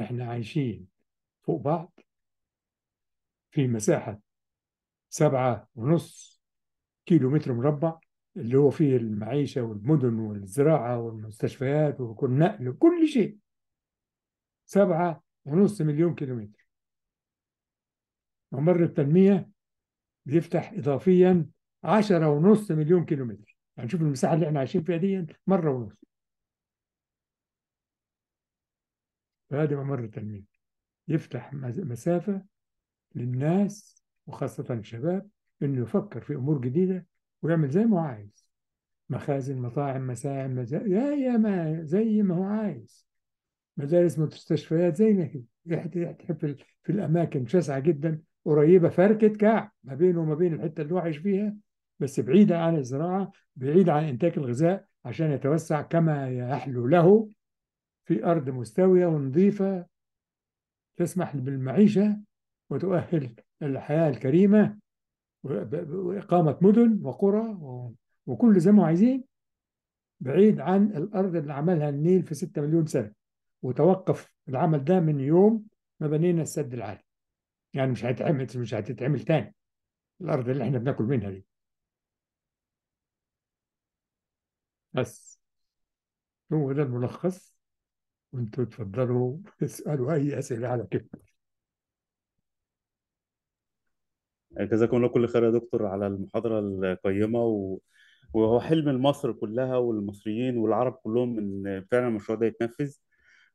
احنا عايشين فوق بعض في مساحة سبعة ونص كيلو متر مربع اللي هو فيه المعيشة والمدن والزراعة والمستشفيات والنقل وكل شيء سبعة ونص مليون كيلومتر ممر التنمية بيفتح إضافيا عشرة ونص مليون كيلومتر هنشوف يعني المساحة اللي احنا عايشين فيها دي مرة ونص فهذا ممر التلميذ يفتح مسافة للناس وخاصة الشباب إنه يفكر في أمور جديدة ويعمل زي ما هو عايز مخازن مطاعم مزا... يا يا ما زي ما هو عايز مدارس مستشفيات زي ما هي تحب في الأماكن شاسعة جدا قريبة فركة كعب ما بينه وما بين الحتة اللي هو عايش فيها بس بعيدة عن الزراعة بعيدة عن إنتاج الغذاء عشان يتوسع كما يحلو له في أرض مستوية ونظيفة تسمح بالمعيشة وتؤهل الحياة الكريمة وإقامة مدن وقرى وكل زي ما عايزين بعيد عن الأرض اللي عملها النيل في 6 مليون سنة وتوقف العمل ده من يوم ما بنينا السد العالي يعني مش هيتعمل مش هتتعمل تاني الأرض اللي احنا بناكل منها دي بس هو ده الملخص وانتوا تفضلوا اسالوا اي اسئله على كده يعني جزاكم الله كل خير يا دكتور على المحاضره القيمه و... وهو حلم مصر كلها والمصريين والعرب كلهم ان فعلا المشروع ده يتنفذ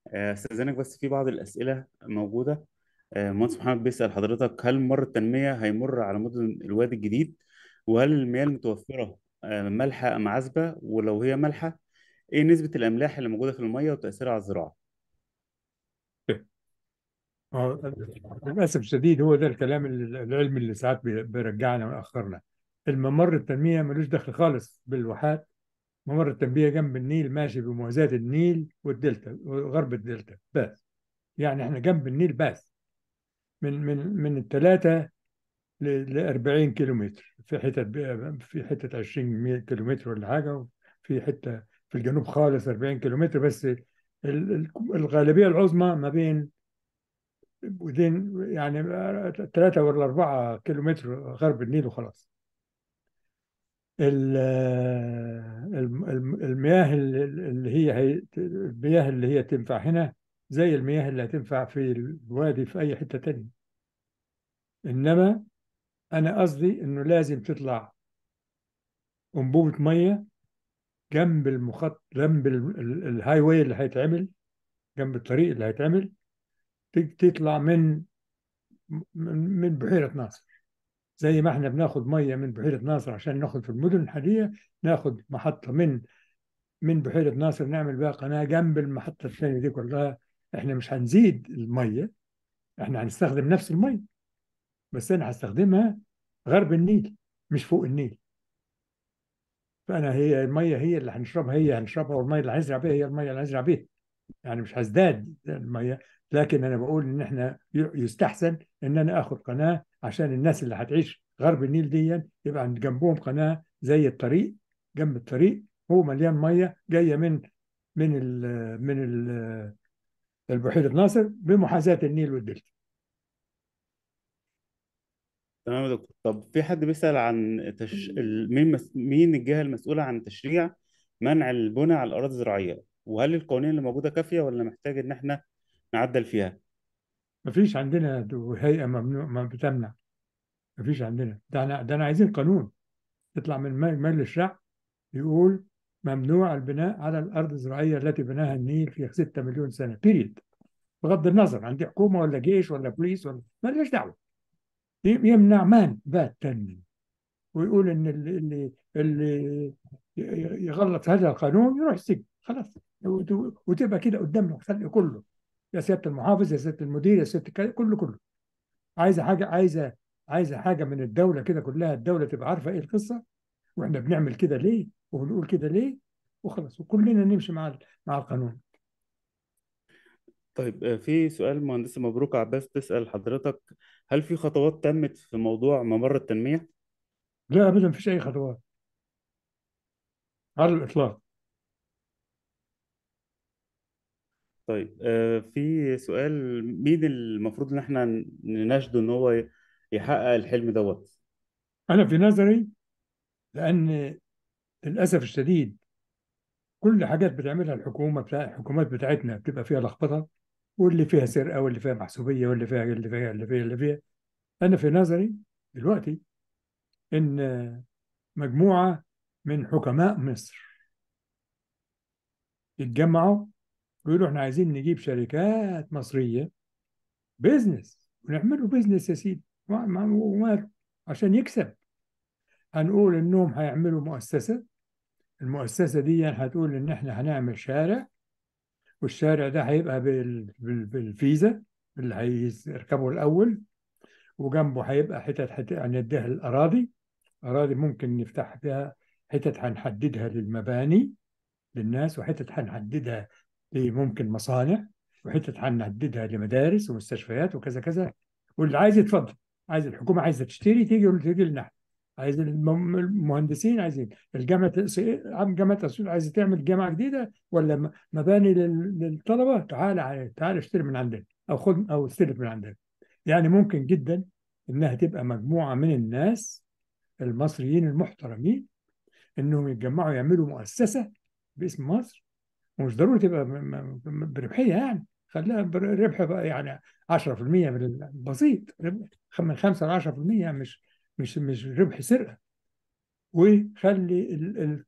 آه، استاذنك بس في بعض الاسئله موجوده آه، مهندس محمد بيسال حضرتك هل مر التنميه هيمر على مدن الوادي الجديد وهل المياه المتوفره آه، مالحه ام عذبه ولو هي مالحه ايه نسبة الاملاح اللي موجودة في المية وتأثيرها على الزراعة آه، للأسف الشديد هو ده الكلام العلمي اللي ساعات بيرجعنا ويأخرنا الممر التنمية ملوش دخل خالص بالواحات ممر التنمية جنب النيل ماشي بموازاة النيل والدلتا وغرب الدلتا بس يعني احنا جنب النيل بس من من من الثلاثة ل 40 كيلو متر في حتة في حتة 20 كيلو متر ولا حاجة وفي حتة في الجنوب خالص 40 كيلو متر بس الغالبيه العظمى ما بين ودين يعني ثلاثة ولا أربعة متر غرب النيل وخلاص المياه اللي هي المياه اللي هي تنفع هنا زي المياه اللي هتنفع في الوادي في أي حتة تانية إنما أنا قصدي إنه لازم تطلع أنبوبة مية جنب المخط جنب الهاي واي اللي هيتعمل جنب الطريق اللي هيتعمل تطلع من من بحيرة ناصر زي ما احنا بناخد مية من بحيرة ناصر عشان ناخد في المدن الحالية ناخد محطة من من بحيرة ناصر نعمل بها قناة جنب المحطة الثانية دي كلها احنا مش هنزيد المية احنا هنستخدم نفس المية بس انا هستخدمها غرب النيل مش فوق النيل فانا هي الميه هي اللي هنشربها هي هنشربها والميه اللي هنزرع بيها هي الميه اللي هنزرع بيها يعني مش هزداد الميه لكن انا بقول ان احنا يستحسن ان انا اخد قناه عشان الناس اللي هتعيش غرب النيل دي يبقى عند جنبهم قناه زي الطريق جنب الطريق هو مليان ميه جايه من من الـ من الـ البحيره ناصر بمحاذاه النيل والدلتا تمام يا دكتور طب في حد بيسأل عن تش... مين مس... مين الجهة المسؤولة عن تشريع منع البناء على الأراضي الزراعية وهل القوانين اللي موجودة كافية ولا محتاج إن إحنا نعدل فيها؟ مفيش عندنا هيئة ممنوع ما بتمنع مفيش عندنا ده أنا ده أنا عايزين قانون يطلع من مجلس الشعب يقول ممنوع البناء على الأرض الزراعية التي بناها النيل في 6 مليون سنة بيريد بغض النظر عندي حكومة ولا جيش ولا بوليس ولا مالناش دعوة يمنع مان ذات ويقول ان اللي اللي يغلط هذا القانون يروح السجن خلاص وتبقى كده قدام الخلق كله يا سياده المحافظ يا سياده المدير يا سياده كله كله عايزه حاجه عايزه عايزه حاجه من الدوله كده كلها الدوله تبقى عارفه ايه القصه واحنا بنعمل كده ليه وبنقول كده ليه وخلاص وكلنا نمشي مع مع القانون طيب آه، في سؤال مهندس مبروك عباس تسأل حضرتك هل في خطوات تمت في موضوع ممر التنمية؟ لا أبدا فيش أي خطوات على الإطلاق طيب آه، في سؤال مين المفروض إن احنا نناشده إن هو يحقق الحلم دوت؟ أنا في نظري لأن للأسف الشديد كل حاجات بتعملها الحكومة بتاع الحكومات بتاعتنا بتبقى فيها لخبطة واللي فيها سرقه واللي فيها محسوبيه واللي فيها اللي فيها اللي فيها اللي فيها انا في نظري دلوقتي ان مجموعه من حكماء مصر يتجمعوا ويقولوا احنا عايزين نجيب شركات مصريه بيزنس ونعمله بيزنس يا سيدي عشان يكسب هنقول انهم هيعملوا مؤسسه المؤسسه دي هتقول ان احنا هنعمل شارع والشارع ده هيبقى بالفيزا اللي هيركبه الأول وجنبه هيبقى حتت حت... هنديها الأراضي أراضي ممكن نفتح بها حتت هنحددها للمباني للناس وحتت هنحددها لممكن مصانع وحتت هنحددها لمدارس ومستشفيات وكذا كذا واللي عايز يتفضل عايز الحكومة عايزة تشتري تيجي تيجي لنا عايز المهندسين عايزين الجامعه عم جامعه اسيوط عايزه تعمل جامعه جديده ولا مباني للطلبه تعال تعال اشتري من عندنا او خد او استلف من عندنا يعني ممكن جدا انها تبقى مجموعه من الناس المصريين المحترمين انهم يتجمعوا يعملوا مؤسسه باسم مصر ومش ضروري تبقى بربحيه يعني خليها بقى يعني 10% من البسيط من 5 ل 10% مش مش مش ربح سرقه وخلي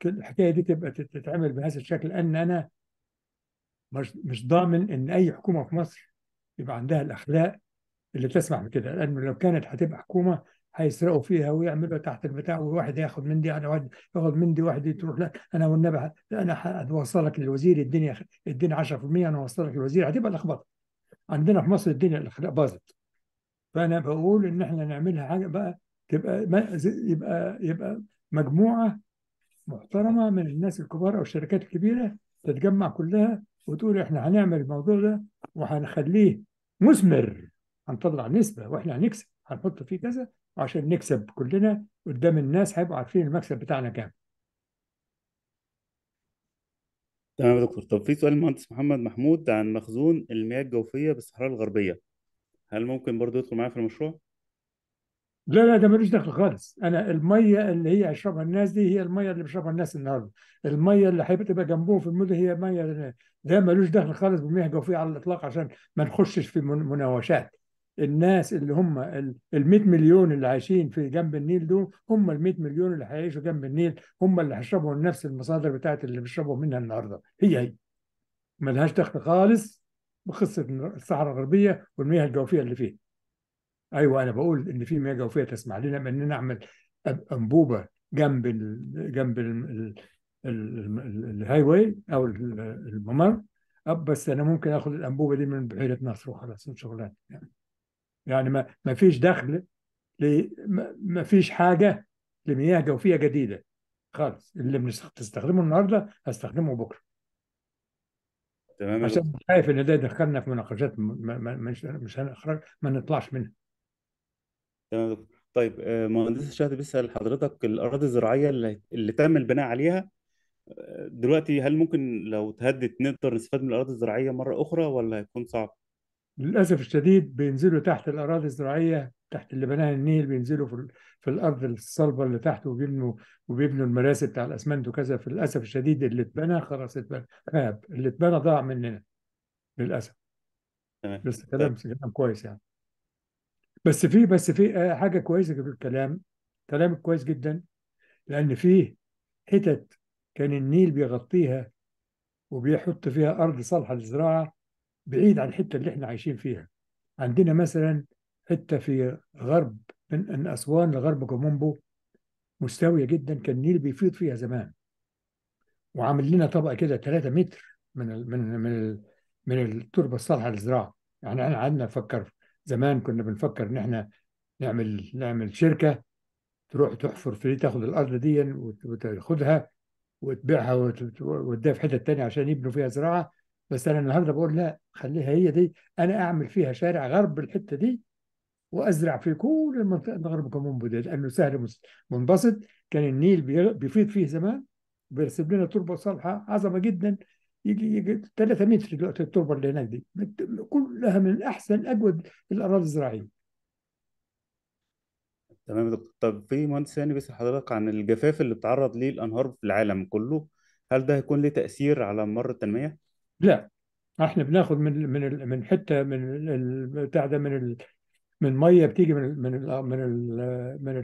الحكايه دي تبقى تتعمل بهذا الشكل ان انا مش مش ضامن ان اي حكومه في مصر يبقى عندها الاخلاق اللي تسمح بكده لانه لو كانت هتبقى حكومه هيسرقوا فيها ويعملوا تحت البتاع وواحد ياخد من دي على يعني واحد ياخد من دي واحد تروح لا انا والنبي انا هوصلك للوزير الدنيا الدنيا 10% انا هوصلك للوزير هتبقى لخبطه عندنا في مصر الدنيا الاخلاق باظت فانا بقول ان احنا نعملها حاجه بقى تبقى ما يبقى يبقى مجموعه محترمه من الناس الكبار او الشركات الكبيره تتجمع كلها وتقول احنا هنعمل الموضوع ده وهنخليه مثمر هنطلع نسبه واحنا هنكسب هنحط فيه كذا وعشان نكسب كلنا قدام الناس هيبقوا عارفين المكسب بتاعنا كام تمام يا دكتور طب في سؤال المهندس محمد محمود عن مخزون المياه الجوفيه بالصحراء الغربيه هل ممكن برضه يدخل معايا في المشروع؟ لا لا ده ملوش دخل خالص انا الميه اللي هي هيشربها الناس دي هي الميه اللي بيشربها الناس النهارده الميه اللي هتبقى جنبهم في المدن هي ميه ده ملوش دخل خالص بمياه جوفيه على الاطلاق عشان ما نخشش في مناوشات الناس اللي هم ال 100 مليون اللي عايشين في جنب النيل دول هم ال 100 مليون اللي هيعيشوا جنب النيل هم اللي هيشربوا نفس المصادر بتاعت اللي بيشربوا منها النهارده هي هي ملهاش دخل خالص بقصه الصحراء الغربيه والمياه الجوفيه اللي فيها ايوه انا بقول ان في مياه جوفيه تسمح لنا بان نعمل انبوبه جنب الـ جنب الهاي واي او الممر بس انا ممكن اخذ الانبوبه دي من بحيره نصر وخلاص شغلانه يعني يعني ما ما فيش دخل ما فيش حاجه لمياه جوفيه جديده خالص اللي بنستخدمه النهارده هستخدمه بكره تمام عشان خايف ان ده يدخلنا في مناقشات مش مش هنخرج ما نطلعش منها تمام طيب آه، مهندس الشهد بيسأل حضرتك الأراضي الزراعية اللي, اللي تم البناء عليها آه، دلوقتي هل ممكن لو تهدت نقدر نستفاد من الأراضي الزراعية مرة أخرى ولا هيكون صعب؟ للأسف الشديد بينزلوا تحت الأراضي الزراعية تحت اللي بناها النيل بينزلوا في, في الأرض الصلبة اللي تحت وبيبنوا وبيبنوا المراسي بتاع الأسمنت وكذا في الأسف الشديد اللي اتبنى خلاص اتبنى خاب آه، اللي اتبنى ضاع مننا للأسف تمام بس كلام طيب. كلام كويس يعني بس في بس في آه، حاجه كويسه في الكلام كلامك كويس جدا لان فيه حتت كان النيل بيغطيها وبيحط فيها ارض صالحه للزراعه بعيد عن الحته اللي احنا عايشين فيها عندنا مثلا حته في غرب من اسوان لغرب كومومبو مستويه جدا كان النيل بيفيض فيها زمان وعامل لنا طبقه كده 3 متر من الـ من الـ من من التربه الصالحه للزراعه يعني احنا قعدنا نفكر زمان كنا بنفكر ان احنا نعمل نعمل شركه تروح تحفر في تاخد الارض دي وتاخدها وتبيعها وتوديها في حته تانية عشان يبنوا فيها زراعه بس انا النهارده بقول لا خليها هي دي انا اعمل فيها شارع غرب الحته دي وازرع في كل المنطقه غرب كمون بوداد لانه سهل منبسط كان النيل بيفيض فيه زمان بيرسم لنا تربه صالحه عظمه جدا يجي يجي 3 متر دلوقتي التربه اللي هناك دي كلها من احسن اجود الاراضي الزراعيه تمام يا دكتور طب في مهندس ثاني بيسأل حضرتك عن الجفاف اللي بتعرض ليه الانهار في العالم كله هل ده هيكون له تاثير على مر التنميه؟ لا احنا بناخد من من من حته من البتاع ده من ال من ميه بتيجي من من من من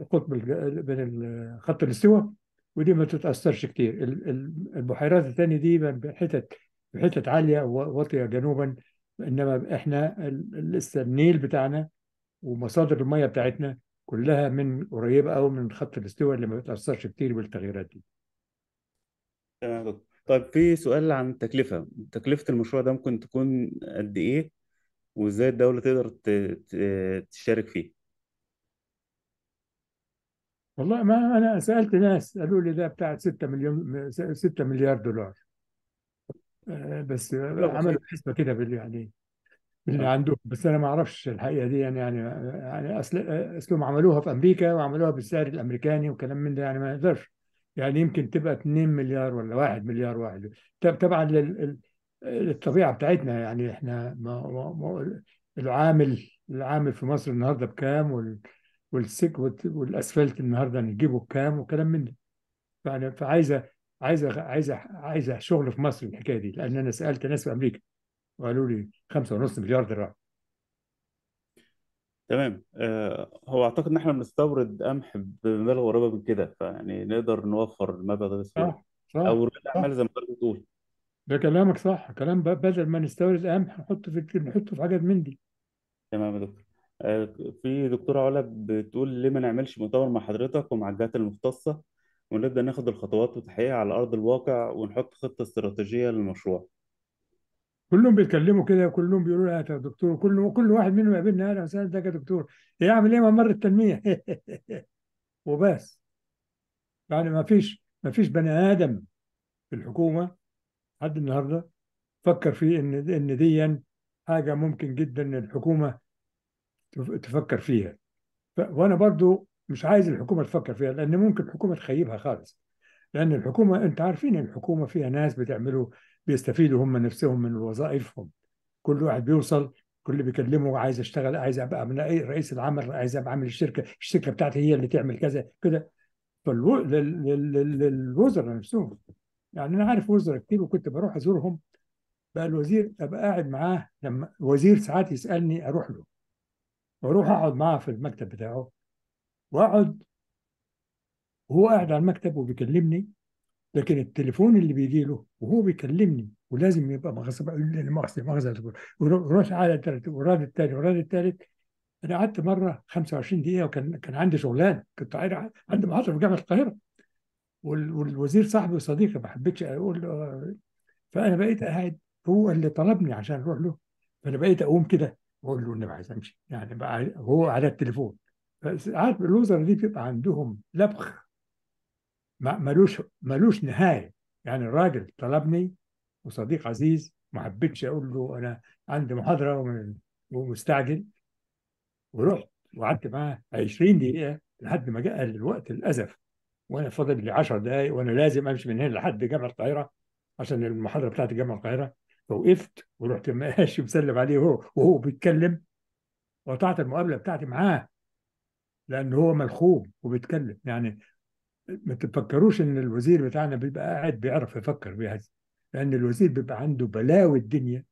القطب من خط الاستواء ودي ما تتاثرش كتير البحيرات الثانيه دي حتت حتت عاليه وواطيه جنوبا انما احنا لسه النيل بتاعنا ومصادر الميه بتاعتنا كلها من قريبه او من خط الاستواء اللي ما بتاثرش كتير بالتغييرات دي طيب في سؤال عن التكلفه تكلفه المشروع ده ممكن تكون قد ايه وازاي الدوله تقدر تشارك فيه والله ما انا سالت ناس قالوا لي ده بتاعت 6 مليون 6 مليار دولار آه، بس عملوا حسبه كده باللي يعني باللي آه. عندهم بس انا ما اعرفش الحقيقه دي يعني يعني يعني اصل اسلوب عملوها في امريكا وعملوها بالسعر الامريكاني وكلام من ده يعني ما يقدرش يعني يمكن تبقى 2 مليار ولا 1 مليار واحد طبعا للطبيعه بتاعتنا يعني احنا ما العامل العامل في مصر النهارده بكام وال والسك والاسفلت النهارده نجيبه بكام وكلام من ده فانا فعايزه عايزه عايزه عايزه شغل في مصر الحكايه دي لان انا سالت ناس في امريكا وقالوا لي 5.5 مليار دولار تمام آه، هو اعتقد ان احنا بنستورد قمح بمبالغ قريبه من كده فيعني نقدر نوفر المبلغ ده صح صح او رجال اعمال زي ما حضرتك بتقول ده كلامك صح كلام بدل ما نستورد قمح نحطه في نحطه في حاجات من دي تمام يا دكتور في دكتورة علا بتقول ليه ما نعملش مؤتمر مع حضرتك ومع الجهات المختصة ونبدأ ناخد الخطوات وتحقيقها على أرض الواقع ونحط خطة استراتيجية للمشروع كلهم بيتكلموا كده كلهم بيقولوا لها يا دكتور كل كل واحد منهم يقابلني اهلا وسهلا ده يا دكتور يعمل ايه ممر إيه التنميه وبس يعني ما فيش ما فيش بني ادم في الحكومه لحد النهارده فكر في ان ان دي حاجه ممكن جدا الحكومه تفكر فيها وانا برضو مش عايز الحكومه تفكر فيها لان ممكن الحكومه تخيبها خالص لان الحكومه انت عارفين الحكومه فيها ناس بتعملوا بيستفيدوا هم نفسهم من وظائفهم كل واحد بيوصل كل بيكلمه عايز اشتغل عايز ابقى من رئيس العمل عايز ابقى عامل الشركه الشركه بتاعتي هي اللي تعمل كذا كده للوزراء نفسهم يعني انا عارف وزراء كتير وكنت بروح ازورهم بقى الوزير ابقى قاعد معاه لما وزير ساعات يسالني اروح له واروح اقعد معاه في المكتب بتاعه واقعد وهو قاعد على المكتب وبيكلمني لكن التليفون اللي بيجي له وهو بيكلمني ولازم يبقى مغصب مؤاخذه مؤاخذه وروح على الثالث وراد الثاني وراد الثالث انا قعدت مره 25 دقيقه وكان كان عندي شغلان كنت عندي محاضره في جامعه القاهره والوزير صاحبي وصديقي ما حبيتش اقول آه، فانا بقيت قاعد هو اللي طلبني عشان اروح له فانا بقيت اقوم كده بقول له اني عايز امشي يعني بقى هو على التليفون عارف الوزراء دي بيبقى عندهم لبخ ملوش ملوش نهايه يعني الراجل طلبني وصديق عزيز ما حبيتش اقول له انا عندي محاضره ومستعجل ورحت وقعدت معاه 20 دقيقه لحد ما جاء الوقت الازف وانا فاضل لي 10 دقائق وانا لازم امشي من هنا لحد جامع القاهره عشان المحاضره بتاعتي جامع القاهره فوقفت ورحت ماشي مسلم عليه وهو بيتكلم وقطعت المقابله بتاعتي معاه لان هو ملخوم وبيتكلم يعني ما تفكروش ان الوزير بتاعنا بيبقى قاعد بيعرف يفكر بيهز لان الوزير بيبقى عنده بلاوي الدنيا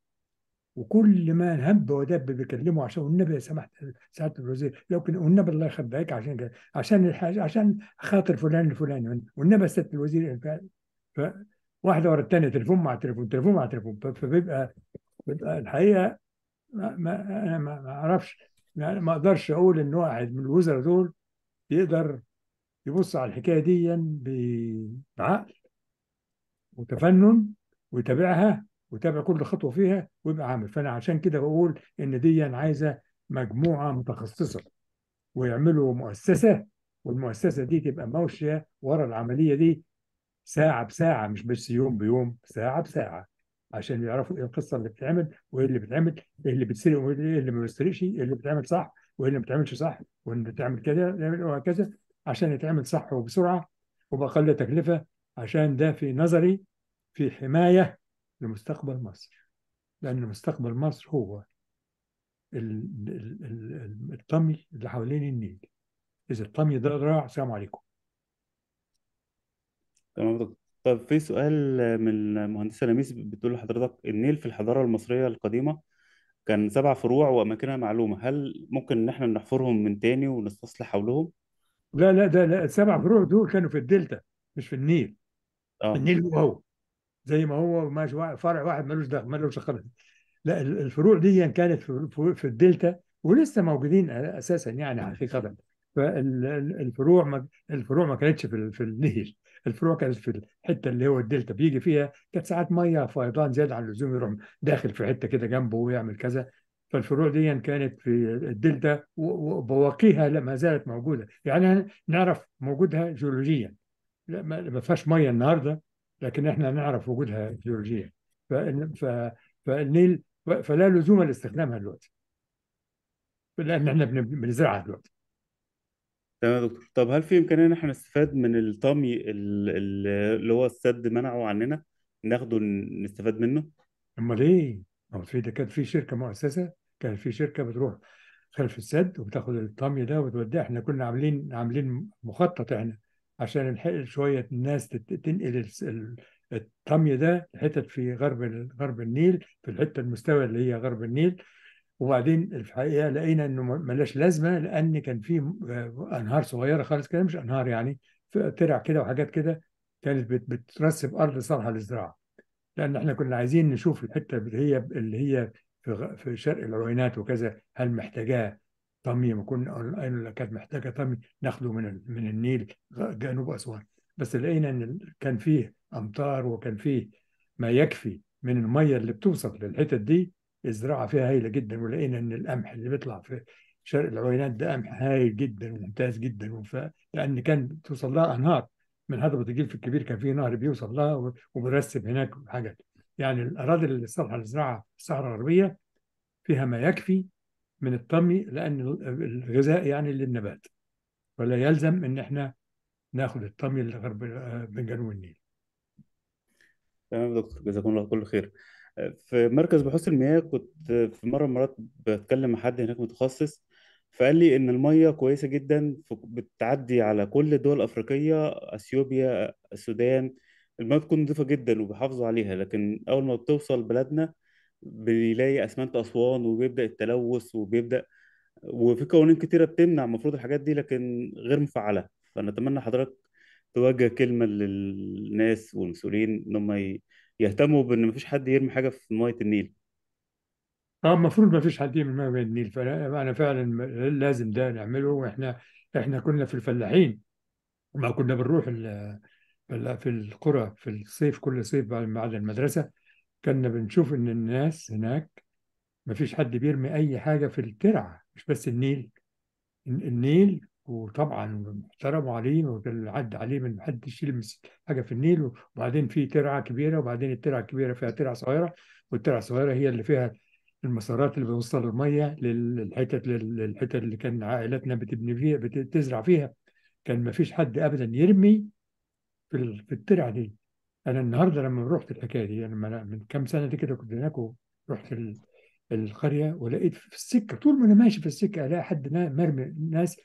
وكل ما هب ودب بيكلمه عشان والنبي سمحت سعاده الوزير لو كان والنبي الله يخبيك عشان عشان الحاجة عشان خاطر فلان الفلاني والنبي سعاده الوزير ف واحده ورا الثانيه تليفون مع تليفون تليفون مع تليفون فبيبقى بيبقى الحقيقه ما, ما انا ما اعرفش يعني ما اقدرش اقول ان واحد من الوزراء دول يقدر يبص على الحكايه دي بعقل وتفنن ويتابعها ويتابع كل خطوه فيها ويبقى عامل فانا عشان كده بقول ان دي عايزه مجموعه متخصصه ويعملوا مؤسسه والمؤسسه دي تبقى ماشيه ورا العمليه دي ساعة بساعة مش بس يوم بيوم ساعة بساعة عشان يعرفوا ايه القصة اللي بتتعمل وايه اللي بتتعمل ايه اللي بتسرق وايه اللي ما بيسرقش ايه اللي بتعمل إيه صح وايه اللي ما بتعملش صح وان بتعمل كده وهكذا عشان يتعمل صح وبسرعة وبأقل تكلفة عشان ده في نظري في حماية لمستقبل مصر لأن مستقبل مصر هو الطمي اللي حوالين النيل إذا الطمي ده راع سلام عليكم تمام يا دكتور طب في سؤال من المهندسة لميس بتقول لحضرتك النيل في الحضارة المصرية القديمة كان سبع فروع وأماكنها معلومة هل ممكن إن إحنا نحفرهم من تاني ونستصلح حولهم؟ لا لا ده لا السبع فروع دول كانوا في الدلتا مش في النيل آه النيل هو هو زي ما هو ماشي فرع واحد ملوش دخل ملوش دخل لا الفروع دي كانت في الدلتا ولسه موجودين اساسا يعني حقيقه فالفروع ما الفروع ما كانتش في النيل الفروع كانت في الحته اللي هو الدلتا بيجي فيها كانت ساعات ميه فيضان زاد عن اللزوم يروح داخل في حته كده جنبه ويعمل كذا فالفروع دي كانت في الدلتا وبواقيها ما زالت موجوده يعني نعرف وجودها جيولوجيا ما فيهاش ميه النهارده لكن احنا نعرف وجودها جيولوجيا فالنيل فلا لزوم لاستخدامها دلوقتي لان احنا بنزرعها دلوقتي تمام يا دكتور طب هل في إمكانية إن إحنا نستفاد من الطمي اللي هو السد منعه عننا ناخده نستفاد منه؟ امال ايه؟ ما في ده كان في شركه مؤسسه كان في شركه بتروح خلف السد وبتاخد الطمي ده وتوديه احنا كنا عاملين عاملين مخطط احنا عشان نحقل شويه الناس تنقل الطمي ده لحتت في غرب غرب النيل في الحته المستوى اللي هي غرب النيل وبعدين في الحقيقه لقينا انه ملاش لازمه لان كان في آه، انهار صغيره خالص كده مش انهار يعني ترع كده وحاجات كده كانت بترسب ارض صالحه للزراعه لان احنا كنا عايزين نشوف الحته اللي هي اللي هي في في شرق العوينات وكذا هل محتاجاه طمي ما كنا كانت محتاجه طمي ناخده من من النيل جنوب اسوان بس لقينا ان كان فيه امطار وكان فيه ما يكفي من الميه اللي بتوصل للحتت دي الزراعه فيها هايله جدا ولقينا ان القمح اللي بيطلع في شرق العوينات ده قمح هايل جدا وممتاز جدا وف... لان كان توصل لها انهار من هضبه الجلف الكبير كان في نهر بيوصل لها وبيرسب هناك حاجات يعني الاراضي اللي صالحه للزراعه في الصحراء الغربيه فيها ما يكفي من الطمي لان الغذاء يعني للنبات ولا يلزم ان احنا ناخد الطمي الغرب من آه، جنوب النيل تمام دكتور جزاكم الله كل خير في مركز بحوث المياه كنت في مرة من المرات بتكلم مع حد هناك متخصص فقال لي إن المية كويسة جدا بتعدي على كل الدول الأفريقية أثيوبيا السودان المية بتكون نضيفة جدا وبيحافظوا عليها لكن أول ما بتوصل بلدنا بيلاقي أسمنت أسوان وبيبدأ التلوث وبيبدأ وفي قوانين كتيرة بتمنع المفروض الحاجات دي لكن غير مفعلة فنتمنى حضرتك توجه كلمة للناس والمسؤولين إن هم يهتموا بان مفيش حد يرمي حاجه في ميه النيل اه المفروض ما فيش حد يرمي ميه النيل فانا فعلا لازم ده نعمله واحنا احنا كنا في الفلاحين ما كنا بنروح في القرى في الصيف كل صيف بعد المدرسه كنا بنشوف ان الناس هناك ما فيش حد بيرمي اي حاجه في الترعه مش بس النيل النيل وطبعا محترموا عليه عدى عليه من محدش يلمس حاجه في النيل وبعدين في ترعه كبيره وبعدين الترعه الكبيره فيها ترعه صغيره والترعه الصغيره هي اللي فيها المسارات اللي بتوصل الميه للحتت للحتت اللي كان عائلاتنا بتبني فيها بتزرع فيها كان ما فيش حد ابدا يرمي في الترعه دي انا النهارده لما رحت الحكايه دي انا من كام سنه دي كده كنت هناك ورحت القريه ولقيت في السكه طول ما انا ماشي في السكه الاقي حد مرمي ناس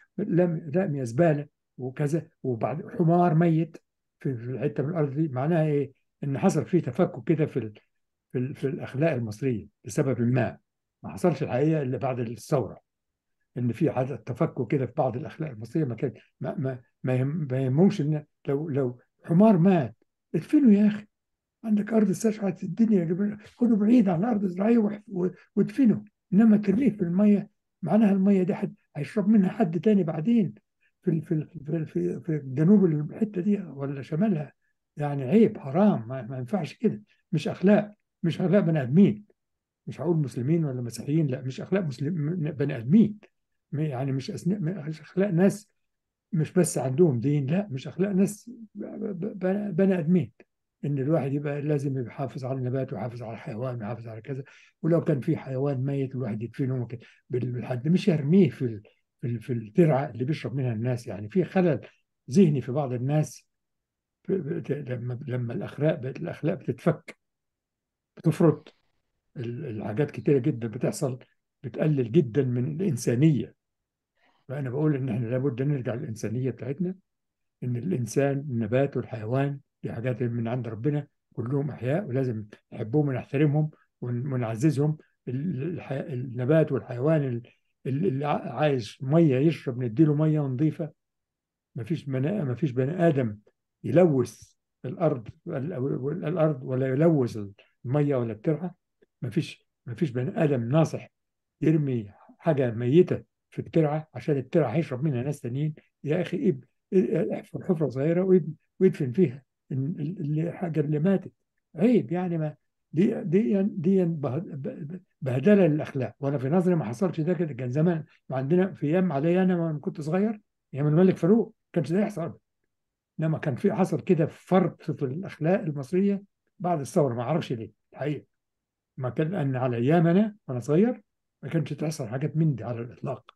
رامي زباله وكذا وبعد حمار ميت في الحته من الارض دي معناها ايه؟ ان حصل فيه تفكك كده في في, في الاخلاق المصريه لسبب ما ما حصلش الحقيقه الا بعد الثوره ان في عدد تفكك كده في بعض الاخلاق المصريه ما كان ما ما ما يهمهمش ان لو لو حمار مات ادفنه يا اخي عندك ارض استشعت الدنيا خده بعيد عن ارض زراعيه وادفنه انما ترميه في الميه معناها الميه دي حد هيشرب منها حد تاني بعدين في في في في, في جنوب الحته دي ولا شمالها يعني عيب حرام ما ينفعش كده مش اخلاق مش اخلاق بني ادمين مش هقول مسلمين ولا مسيحيين لا مش اخلاق مسلم بني ادمين يعني مش أسن... مش اخلاق ناس مش بس عندهم دين لا مش اخلاق ناس بني ادمين ان الواحد يبقى لازم يحافظ على النبات ويحافظ على الحيوان ويحافظ على كذا ولو كان في حيوان ميت الواحد يدفنه ممكن بالحد مش يرميه في في في الترعه اللي بيشرب منها الناس يعني في خلل ذهني في بعض الناس لما لما الاخلاق الاخلاق بتتفك بتفرط الحاجات كتيره جدا بتحصل بتقلل جدا من الانسانيه فانا بقول ان احنا لابد نرجع للانسانيه بتاعتنا ان الانسان النبات والحيوان دي حاجات من عند ربنا كلهم احياء ولازم نحبهم ونحترمهم ونعززهم النبات والحيوان اللي عايز ميه يشرب نديله ميه نظيفه مفيش ما مفيش بني ادم يلوث الارض الارض ولا يلوث الميه ولا الترعه مفيش مفيش بني ادم ناصح يرمي حاجه ميته في الترعه عشان الترعه هيشرب منها ناس تانيين يا اخي احفر حفره صغيره ويدفن فيها الحاجه اللي ماتت عيب يعني ما دي دي دي بهدله للاخلاق وانا في نظري ما حصلش ده كده كان زمان عندنا في ايام عليا انا لما كنت صغير ايام الملك فاروق ما كانش ده يحصل انما كان في حصل كده فرط في الاخلاق المصريه بعد الثوره ما اعرفش ليه الحقيقه ما كان ان على ايام انا وانا صغير ما كانش تحصل حاجات من دي على الاطلاق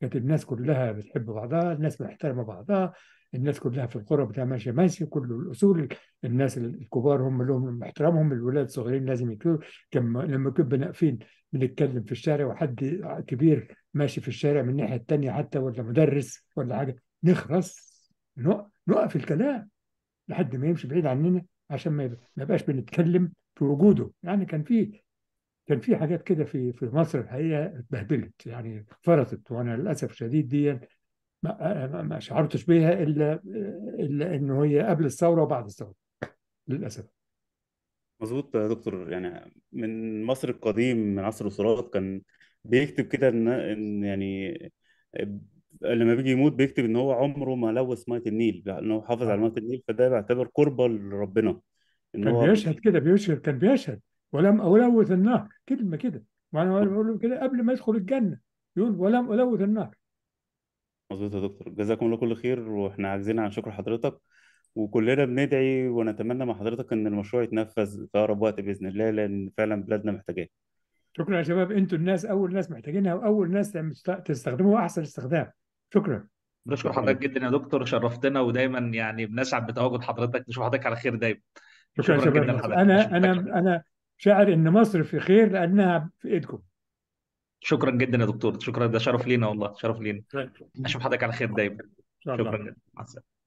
كانت الناس كلها بتحب بعضها الناس بتحترم بعضها الناس كلها في القرى بتاع ماشيه ماشي كل الاصول الناس الكبار هم لهم احترامهم الولاد الصغيرين لازم يكونوا كم لما كنا واقفين بنتكلم في الشارع وحد كبير ماشي في الشارع من الناحيه الثانيه حتى ولا مدرس ولا حاجه نخرس نوقف الكلام لحد ما يمشي بعيد عننا عشان ما يبقاش بنتكلم في وجوده يعني كان في كان في حاجات كده في في مصر الحقيقه اتبهدلت يعني فرطت وانا للاسف الشديد دي آه، آه، ما شعرتش بيها الا الا ان هي قبل الثوره وبعد الثوره للاسف مظبوط يا دكتور يعني من مصر القديم من عصر الصراط كان بيكتب كده ان ان يعني آه، لما بيجي يموت بيكتب ان هو عمره ما لوث ميه النيل لانه هو حافظ على ميه النيل فده بيعتبر قربه لربنا ان كان هو بيشهد كده بيشهد كان بيشهد ولم الوث النهر كلمه كده معنى بقول له كده قبل ما يدخل الجنه يقول ولم الوث النهر مظبوط يا دكتور جزاكم الله كل خير واحنا عاجزين عن شكر حضرتك وكلنا بندعي ونتمنى مع حضرتك ان المشروع يتنفذ في اقرب وقت باذن الله لان فعلا بلادنا محتاجاه شكرا يا شباب انتوا الناس اول ناس محتاجينها واول ناس تستخدموها احسن استخدام شكرا بشكر حضرتك جدا يا دكتور شرفتنا ودايما يعني بنسعد بتواجد حضرتك نشوف حضرتك على خير دايما شكرا, شكرا, شكرا جدا لحضرتك انا انا انا شاعر ان مصر في خير لانها في ايدكم شكرا جدا يا دكتور شكرا ده شرف لينا والله شرف لينا اشوف حضرتك على خير دايما شكرا جدا مع السلامه